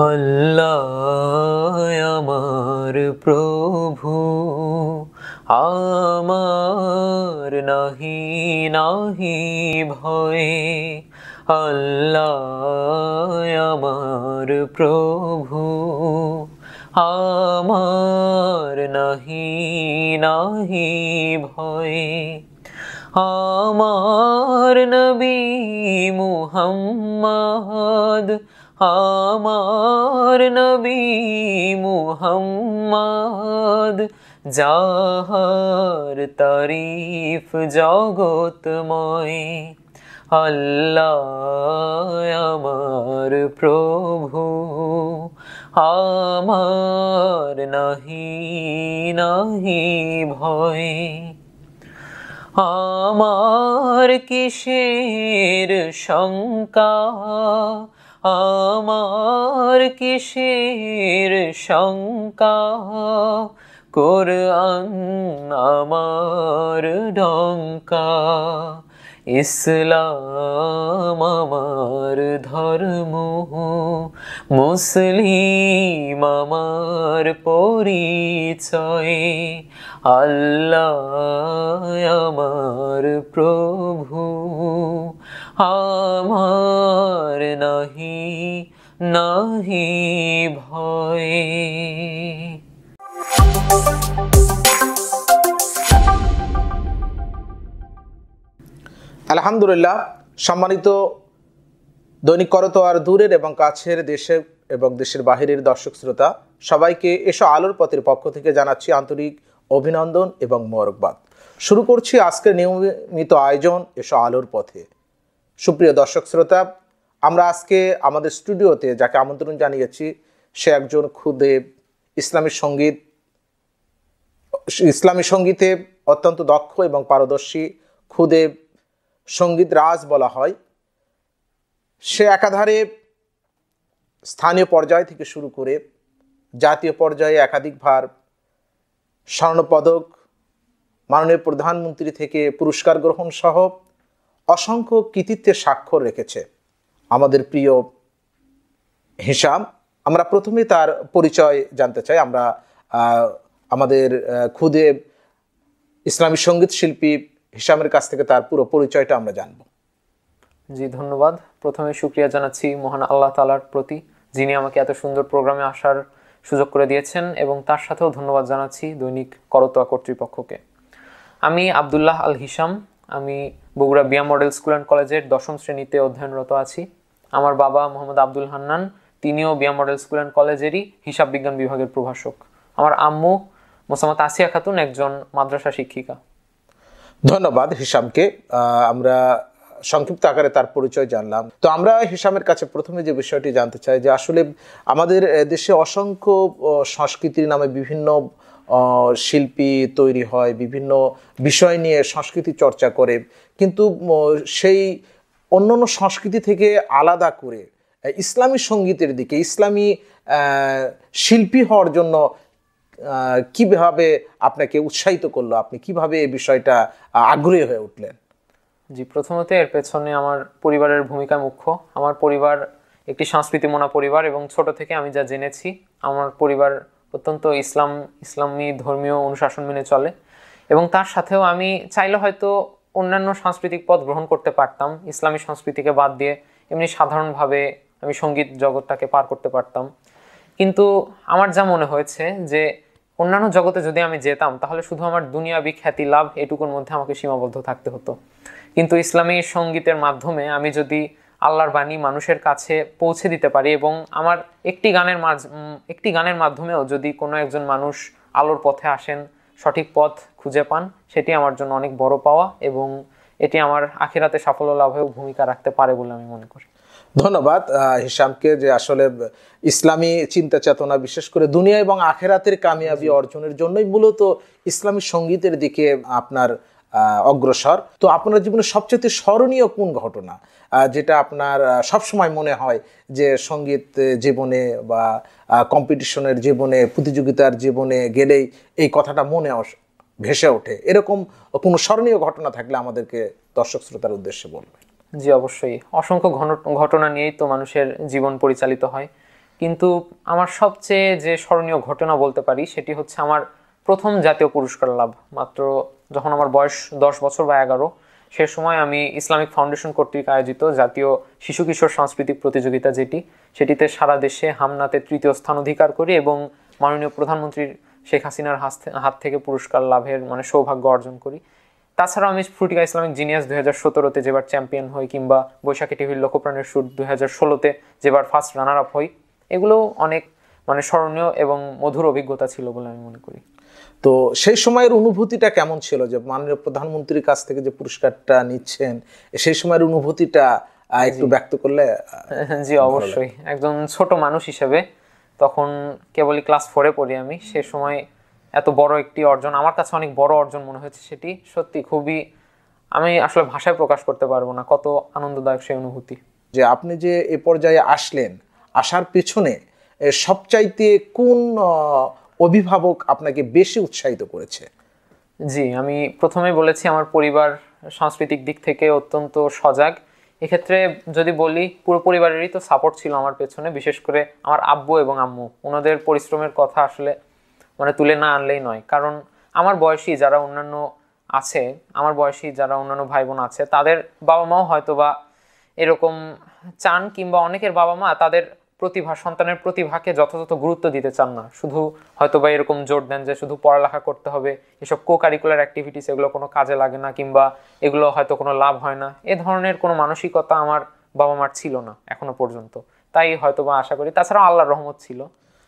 আল্লাহ আমার প্রভু আমার নাহি নাহি ভয়ে আল্লাহ আমার প্রভু আমার নাহি নাহি ভয়ে আমার নবী মুহাম্মদ আমার নবী মুহাম্মদ যাহার তারিফ জগতময় আল্লাহ আমার প্রভু আমার নাহি নাহি ভয় আমার কিসের শঙ্কা আমার কিসের শঙ্কা কোরআন আমার ডঙ্কা ইসলাম আমার ধর্ম মুসলিম আমার পরিচয় আল্লাহ আমার প্রভু আমার নাহি নাহি ভয় আলহামদুলিল্লাহ সম্মানিত দৈনিক আর দূরের এবং কাছের দেশে এবং দেশের বাহিরের দর্শক শ্রোতা সবাইকে এসো আলোর পথের পক্ষ থেকে জানাচ্ছি আন্তরিক অভিনন্দন এবং মোরকবাদ শুরু করছি আজকের নিয়মিত আয়োজন এসো আলোর পথে সুপ্রিয় দর্শক শ্রোতা আমরা আজকে আমাদের স্টুডিওতে যাকে আমন্ত্রণ জানিয়েছি সে একজন খুদে ইসলামী সঙ্গীত ইসলামী সঙ্গীতে অত্যন্ত দক্ষ এবং পারদর্শী খুদে সঙ্গীত রাজ বলা হয় সে একাধারে স্থানীয় পর্যায় থেকে শুরু করে জাতীয় পর্যায়ে একাধিকবার স্বর্ণপদক মাননীয় প্রধানমন্ত্রী থেকে পুরস্কার গ্রহণ সহ অসংখ্য কৃতিত্বের স্বাক্ষর রেখেছে আমাদের প্রিয় হিসাম আমরা প্রথমে তার পরিচয় জানতে চাই আমরা আমাদের খুদে ইসলামী সঙ্গীত শিল্পী হিসামের কাছ থেকে তার পুরো পরিচয়টা আমরা জানব জি ধন্যবাদ প্রথমে সুক্রিয়া জানাচ্ছি মহান আল্লাহ তালার প্রতি যিনি আমাকে এত সুন্দর প্রোগ্রামে আসার সুযোগ করে দিয়েছেন এবং তার সাথেও ধন্যবাদ জানাচ্ছি দৈনিক করতোয়া কর্তৃপক্ষকে আমি আবদুল্লাহ আল হিসাম আমি বগুড়া বিয়া মডেল স্কুল অ্যান্ড কলেজের দশম শ্রেণীতে অধ্যয়নরত আছি আমার বাবা মোহাম্মদ আব্দুল হান্নান তিনিও বিয়া মডেল স্কুল অ্যান্ড কলেজেরই হিসাব বিজ্ঞান বিভাগের প্রভাষক আমার আম্মু মোসাম্মদ আসিয়া খাতুন একজন মাদ্রাসা শিক্ষিকা ধন্যবাদ হিসামকে আমরা সংক্ষিপ্ত আকারে তার পরিচয় জানলাম তো আমরা হিসামের কাছে প্রথমে যে বিষয়টি জানতে চাই যে আসলে আমাদের দেশে অসংখ্য সংস্কৃতির নামে বিভিন্ন শিল্পী তৈরি হয় বিভিন্ন বিষয় নিয়ে সংস্কৃতি চর্চা করে কিন্তু সেই অন্য অন্য সংস্কৃতি থেকে আলাদা করে ইসলামী সঙ্গীতের দিকে ইসলামী শিল্পী হওয়ার জন্য কিভাবে আপনাকে উৎসাহিত করলো আপনি কিভাবে এই বিষয়টা আগ্রহী হয়ে উঠলেন জি প্রথমত এর পেছনে আমার পরিবারের ভূমিকা মুখ্য আমার পরিবার একটি সংস্কৃতি মোনা পরিবার এবং ছোট থেকে আমি যা জেনেছি আমার পরিবার অত্যন্ত ইসলাম ইসলামী ধর্মীয় অনুশাসন মেনে চলে এবং তার সাথেও আমি চাইলে হয়তো অন্যান্য সাংস্কৃতিক পথ গ্রহণ করতে পারতাম ইসলামী সংস্কৃতিকে বাদ দিয়ে এমনি সাধারণভাবে আমি সঙ্গীত জগৎটাকে পার করতে পারতাম কিন্তু আমার যা মনে হয়েছে যে অন্যান্য জগতে যদি আমি যেতাম তাহলে শুধু আমার দুনিয়াবি খ্যাতি লাভ এটুকুর মধ্যে আমাকে সীমাবদ্ধ থাকতে হতো কিন্তু ইসলামী সঙ্গীতের মাধ্যমে আমি যদি আল্লাহর বাণী মানুষের কাছে পৌঁছে দিতে পারি এবং আমার একটি গানের একটি গানের মাধ্যমেও যদি কোনো একজন মানুষ আলোর পথে আসেন সঠিক পথ খুঁজে পান সেটি আমার জন্য অনেক বড় পাওয়া এবং এটি আমার আখিরাতে সাফল্য লাভেও ভূমিকা রাখতে পারে বলে আমি মনে করি ধন্যবাদ হিসামকে যে আসলে ইসলামী চিন্তা চেতনা বিশেষ করে দুনিয়া এবং আখেরাতের কামিয়াবি অর্জনের জন্যই মূলত ইসলামী সঙ্গীতের দিকে আপনার অগ্রসর তো আপনার জীবনে সবচেয়ে স্মরণীয় কোন ঘটনা যেটা আপনার সবসময় মনে হয় যে সঙ্গীত জীবনে বা কম্পিটিশনের জীবনে প্রতিযোগিতার জীবনে গেলেই এই কথাটা মনে ভেসে ওঠে এরকম কোনো স্মরণীয় ঘটনা থাকলে আমাদেরকে দর্শক শ্রোতার উদ্দেশ্যে বলবেন জি অবশ্যই অসংখ্য ঘটনা নিয়েই তো মানুষের জীবন পরিচালিত হয় কিন্তু আমার সবচেয়ে যে স্মরণীয় ঘটনা বলতে পারি সেটি হচ্ছে আমার প্রথম জাতীয় পুরস্কার লাভ মাত্র যখন আমার বয়স দশ বছর বা এগারো সে সময় আমি ইসলামিক ফাউন্ডেশন কর্তৃক আয়োজিত জাতীয় শিশু কিশোর সাংস্কৃতিক প্রতিযোগিতা যেটি সেটিতে সারা দেশে হামনাতে তৃতীয় স্থান অধিকার করি এবং মাননীয় প্রধানমন্ত্রীর শেখ হাসিনার হাত থেকে পুরস্কার লাভের মানে সৌভাগ্য অর্জন করি তাছাড়াও আমি ফ্রুটিকা ইসলামিক জিনিয়াস দু হাজার সতেরোতে যেবার চ্যাম্পিয়ন হই কিংবা বৈশাখী টিভির লোকপ্রাণের শুট দু হাজার ষোলোতে যেবার ফার্স্ট রানার আপ হই এগুলো অনেক মানে স্মরণীয় এবং মধুর অভিজ্ঞতা ছিল বলে আমি মনে করি তো সেই সময়ের অনুভূতিটা কেমন ছিল যে মাননীয় প্রধানমন্ত্রীর কাছ থেকে যে পুরস্কারটা নিচ্ছেন সেই সময়ের অনুভূতিটা একটু ব্যক্ত করলে জি অবশ্যই একজন ছোট মানুষ হিসেবে তখন কেবলই ক্লাস ফোরে পড়ি আমি সে সময় এত বড় একটি অর্জন আমার কাছে অনেক বড় অর্জন মনে হয়েছে সেটি সত্যি খুবই আমি আসলে ভাষায় প্রকাশ করতে পারবো না কত আনন্দদায়ক সেই অনুভূতি যে আপনি যে এ পর্যায়ে আসলেন আসার পেছনে সবচাইতে কোন অভিভাবক আপনাকে বেশি উৎসাহিত করেছে জি আমি প্রথমে বলেছি আমার পরিবার সাংস্কৃতিক দিক থেকে অত্যন্ত সজাগ এক্ষেত্রে যদি বলি পুরো পরিবারেরই তো সাপোর্ট ছিল আমার পেছনে বিশেষ করে আমার আব্বু এবং আম্মু ওনাদের পরিশ্রমের কথা আসলে মানে তুলে না আনলেই নয় কারণ আমার বয়সী যারা অন্যান্য আছে আমার বয়সী যারা অন্যান্য ভাই বোন আছে তাদের বাবা মাও হয়তো বা এরকম চান কিংবা অনেকের বাবা মা তাদের প্রতিভা সন্তানের প্রতিভাকে যথাযথ গুরুত্ব দিতে চান না শুধু হয়তো বা এরকম জোর দেন যে শুধু পড়ালেখা করতে হবে এসব কো কারিকুলার অ্যাক্টিভিটিস এগুলো কোনো কাজে লাগে না কিংবা এগুলো হয়তো কোনো লাভ হয় না এ ধরনের কোনো মানসিকতা আমার বাবা মার ছিল না এখনো পর্যন্ত তাই হয়তো বা আশা করি তাছাড়া আল্লাহর রহমত ছিল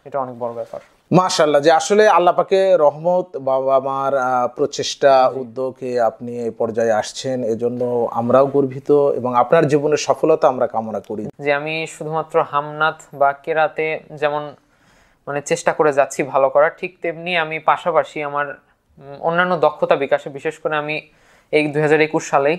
এটা অনেক বড় ব্যাপার মাশাল্লাহ যে আসলে আল্লাপাকে রহমত বাবা মার প্রচেষ্টা উদ্যোগে আপনি এই পর্যায়ে আসছেন এজন্য আমরাও গর্বিত এবং আপনার জীবনের সফলতা আমরা কামনা করি যে আমি শুধুমাত্র হামনাথ বা কেরাতে যেমন মানে চেষ্টা করে যাচ্ছি ভালো করার ঠিক তেমনি আমি পাশাপাশি আমার অন্যান্য দক্ষতা বিকাশে বিশেষ করে আমি এই দুই হাজার একুশ সালেই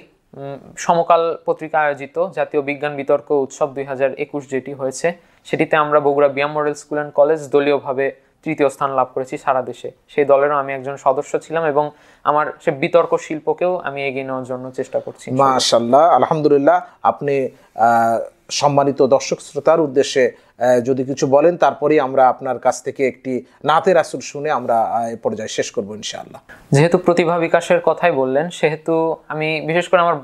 সমকাল পত্রিকা আয়োজিত জাতীয় বিজ্ঞান বিতর্ক উৎসব দুই হাজার একুশ যেটি হয়েছে সেটিতে আমরা Bogura BIAM model school and college দলীয়ভাবে তৃতীয় স্থান লাভ করেছি সারা দেশে সেই দলেরও আমি একজন সদস্য ছিলাম এবং আমার সে বিতর্ক শিল্পকেও আমি এগিয়ে নেওয়ার জন্য চেষ্টা করছি মাশাল্লাহ আলহামদুলিল্লাহ আপনি সম্মানিত দর্শক শ্রোতার উদ্দেশ্যে যদি কিছু বলেন তারপরেই আমরা আপনার কাছ থেকে একটি নাতের আসুল শুনে আমরা এ পর্যায়ে শেষ করবো ইনশাআল্লাহ যেহেতু প্রতিভা বিকাশের কথাই বললেন সেহেতু আমি বিশেষ করে আমার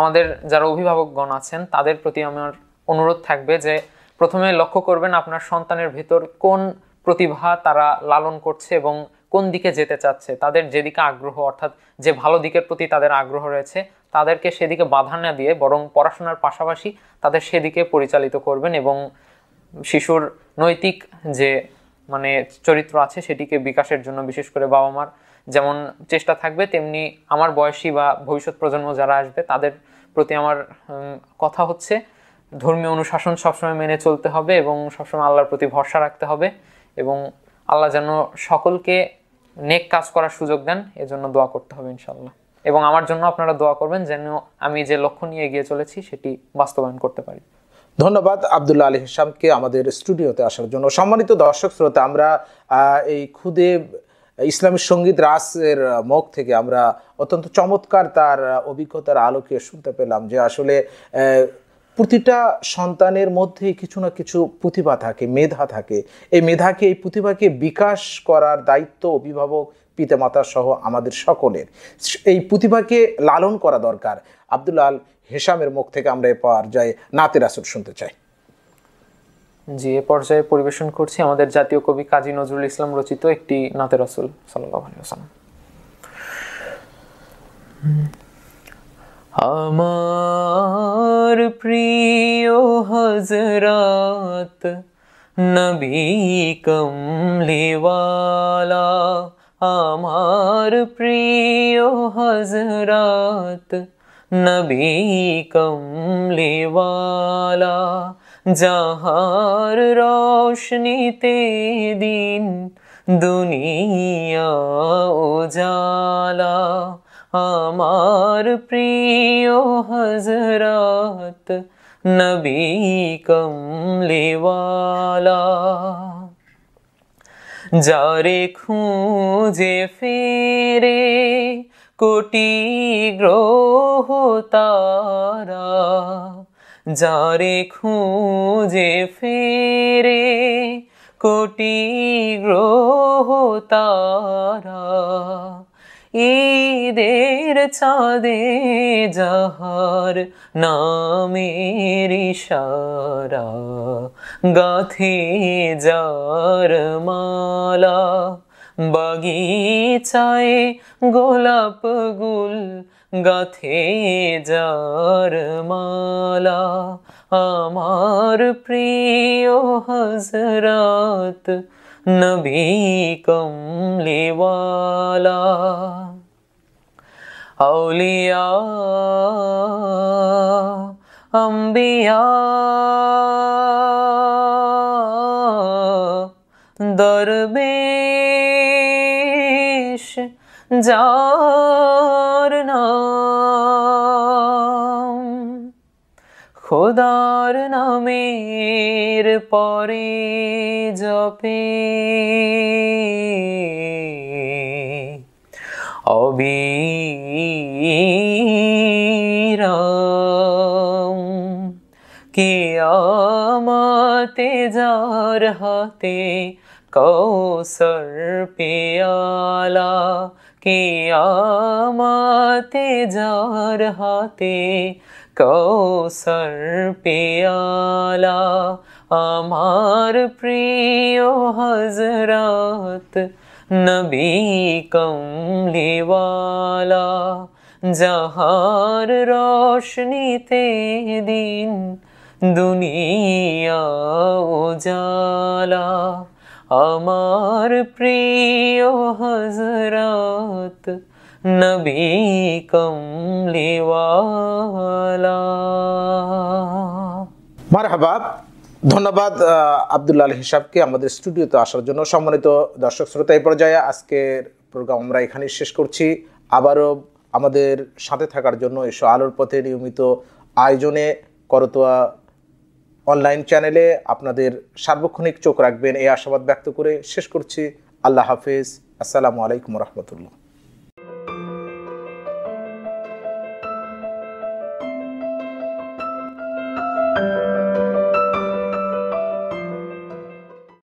আমাদের যারা অভিভাবকগণ আছেন তাদের প্রতি আমার অনুরোধ থাকবে যে প্রথমে লক্ষ্য করবেন আপনার সন্তানের ভেতর কোন প্রতিভা তারা লালন করছে এবং কোন দিকে যেতে চাচ্ছে তাদের যেদিকে আগ্রহ অর্থাৎ যে ভালো দিকের প্রতি তাদের আগ্রহ রয়েছে তাদেরকে সেদিকে বাধা না দিয়ে বরং পড়াশোনার পাশাপাশি তাদের সেদিকে পরিচালিত করবেন এবং শিশুর নৈতিক যে মানে চরিত্র আছে সেটিকে বিকাশের জন্য বিশেষ করে বাবা মার যেমন চেষ্টা থাকবে তেমনি আমার বয়সী বা ভবিষ্যৎ প্রজন্ম যারা আসবে তাদের প্রতি আমার কথা হচ্ছে ধর্মীয় অনুশাসন সবসময় মেনে চলতে হবে এবং সবসময় আল্লাহর প্রতি ভরসা রাখতে হবে এবং আল্লাহ যেন সকলকে নেক কাজ করার সুযোগ দেন এজন্য দোয়া করতে হবে ইনশাল্লাহ এবং আমার জন্য আপনারা দোয়া করবেন যেন আমি যে লক্ষ্য নিয়ে এগিয়ে চলেছি সেটি বাস্তবায়ন করতে পারি ধন্যবাদ আবদুল্লা আলী হিসামকে আমাদের স্টুডিওতে আসার জন্য সম্মানিত দর্শক শ্রোতা আমরা এই ক্ষুদে ইসলামী সঙ্গীত রাসের মুখ থেকে আমরা অত্যন্ত চমৎকার তার অভিজ্ঞতার আলোকে শুনতে পেলাম যে আসলে প্রতিটা সন্তানের মধ্যেই কিছু না কিছু প্রতিভা থাকে মেধা থাকে এই মেধাকে এই প্রতিভাকে বিকাশ করার দায়িত্ব অভিভাবক পিতামাতা সহ আমাদের সকলের এই প্রতিভাকে লালন করা দরকার আব্দুল আল হেসামের মুখ থেকে আমরা এ পর্যায়ে নাতের আসর শুনতে চাই জি এ পর্যায়ে পরিবেশন করছি আমাদের জাতীয় কবি কাজী নজরুল ইসলাম রচিত একটি নাতের আসল সাল্লাহ আমার প্রিয় হজরাত নবী কমলিওয়ালা আমার প্রিয় হজরত নবী কমলিওয়ালা জাহার রোশনিতে দিন দুনিয়া উজালা আমার প্রিয় হজরত নবী কমলিওয়ালা যারে খুঁজে ফেরে কোটি গ্রহ তারা যারে খুঁজে ফেরে কোটি গ্রহ তারা ঈদের চাঁদে যাহার নামের ইশারা গাথে যার মালা বাগিচায় গোলাপ গুল গাথে যার মালা আমার প্রিয় হজরত नबी कमले वाला औलिया अंबिया दरबेश जार ना খোদার নামের পরে জপে অবিরাম কিয়ামতে যার হাতে কৌসর পেয়ালা কিয়ামতে যার হাতে কৌসর পেয়ালা আমার প্রিয় হজরত নবী কমলিওয়ালা যাহার রোশনিতে দিন দুনিয়া উজালা আমার প্রিয় হজরত ধন্যবাদ আবদুল্লাহ হিসাবকে আমাদের স্টুডিওতে আসার জন্য সম্মানিত দর্শক শ্রোতা এই পর্যায়ে আজকের প্রোগ্রাম আমরা এখানে শেষ করছি আবারও আমাদের সাথে থাকার জন্য এসব আলোর পথে নিয়মিত আয়োজনে করতোয়া অনলাইন চ্যানেলে আপনাদের সার্বক্ষণিক চোখ রাখবেন এই আশাবাদ ব্যক্ত করে শেষ করছি আল্লাহ হাফিজ আসসালামু আলাইকুম রহমতুল্লাহ